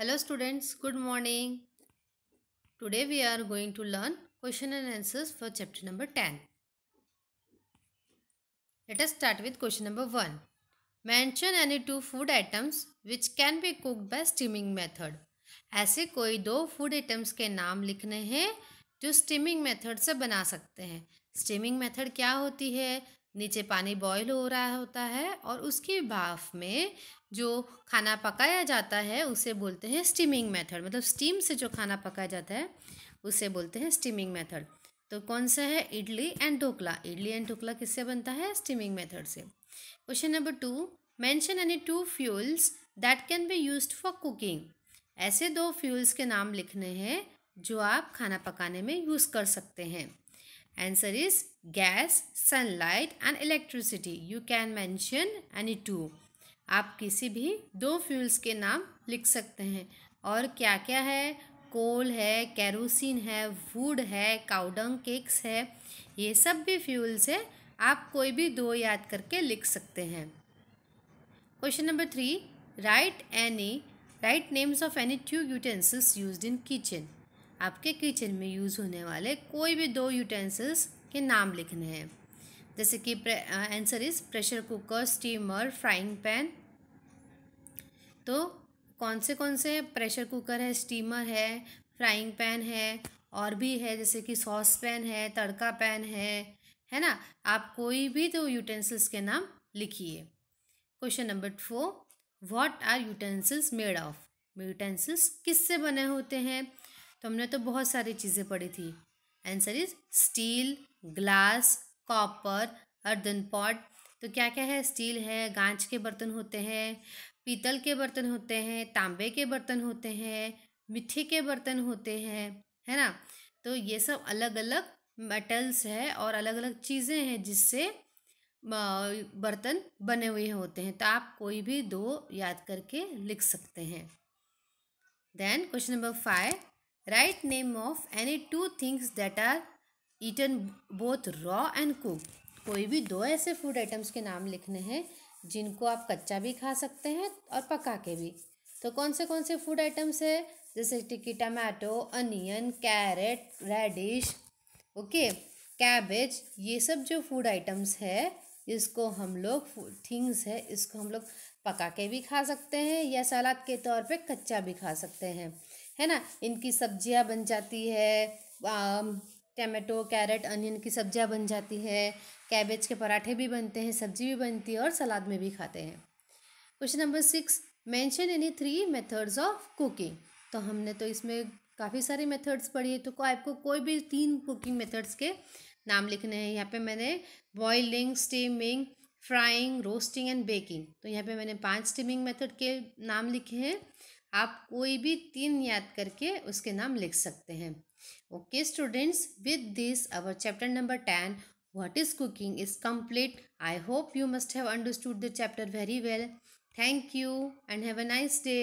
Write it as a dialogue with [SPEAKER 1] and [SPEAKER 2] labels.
[SPEAKER 1] hello students good morning today we are going to learn question and answers for chapter number 10 let us start with question number 1 mention any two food items which can be cooked by steaming method ऐसे कोई दो food items के नाम लिखने हैं जो steaming method से बना सकते हैं स्टीमिंग मेथड क्या होती है नीचे पानी बॉयल हो रहा होता है और उसके भाफ में जो खाना पकाया जाता है उसे बोलते हैं स्टीमिंग मेथड मतलब स्टीम से जो खाना पकाया जाता है उसे बोलते हैं स्टीमिंग मेथड तो कौन सा है इडली एंड ढोकला इडली एंड ढोकला किससे बनता है स्टीमिंग मेथड से question number two mention any two fuels that can be use for cooking ऐसे दो फ्यूल्स के नाम लिखने हैं जो आप खाना पकाने में यूज़ कर सकते हैं Answer is gas, sunlight and electricity. You can mention any two. आप किसी भी दो फ्यूल्स के नाम लिख सकते हैं और क्या क्या है कोल है कैरोसिन है वुड है काउडंग केक्स है ये सब भी फ्यूल्स है आप कोई भी दो याद करके लिख सकते हैं question number three write any write names of any two utensils use in kitchen आपके किचन में यूज़ होने वाले कोई भी दो यूटेंसिल्स के नाम लिखने हैं जैसे कि answer is pressure cooker steamer frying pan तो कौन से कौन से प्रेशर कुकर है स्टीमर है फ्राइंग पैन है और भी है जैसे कि सॉस पैन है तड़का पैन है है ना आप कोई भी दो यूटेंसिल्स के नाम लिखिए question number four what are utensils made of utensils किससे बने होते हैं तो हमने तो बहुत सारी चीज़ें पढ़ी थी answer is steel glass copper earthen pot तो क्या क्या है स्टील है गांच के बर्तन होते हैं पीतल के बर्तन होते हैं तांबे के बर्तन होते हैं मिट्टी के बर्तन होते हैं है ना तो ये सब अलग अलग मेटल्स है और अलग अलग चीज़ें हैं जिससे बर्तन बने हुए होते हैं तो आप कोई भी दो याद करके लिख सकते हैं then question number five Write name of any two things that are eaten both raw and cooked. कोई भी दो ऐसे फूड आइटम्स के नाम लिखने हैं जिनको आप कच्चा भी खा सकते हैं और पका के भी तो कौन से कौन से फूड आइटम्स है जैसे tikki tomato onion carrot radish okay cabbage ये सब जो फूड आइटम्स है इसको हम लोग थिंग्स है इसको हम लोग पका के भी खा सकते हैं या सलाद के तौर पे कच्चा भी खा सकते हैं है ना इनकी सब्जियां बन जाती है टमाटो कैरेट अनियन की सब्जियां बन जाती है कैबेज के पराठे भी बनते हैं सब्जी भी बनती है और सलाद में भी खाते हैं question number six mention any three methods of cooking तो हमने तो इसमें काफ़ी सारे मेथड्स पढ़िए तो आपको कोई भी तीन कुकिंग मेथड्स के नाम लिखने हैं यहाँ पे मैंने boiling steaming frying roasting and baking तो यहाँ पे मैंने पांच स्टीमिंग मेथड के नाम लिखे हैं आप कोई भी तीन याद करके उसके नाम लिख सकते हैं okay students with this our chapter number ten what is cooking is complete I hope you must have understood the chapter very well thank you and have a nice day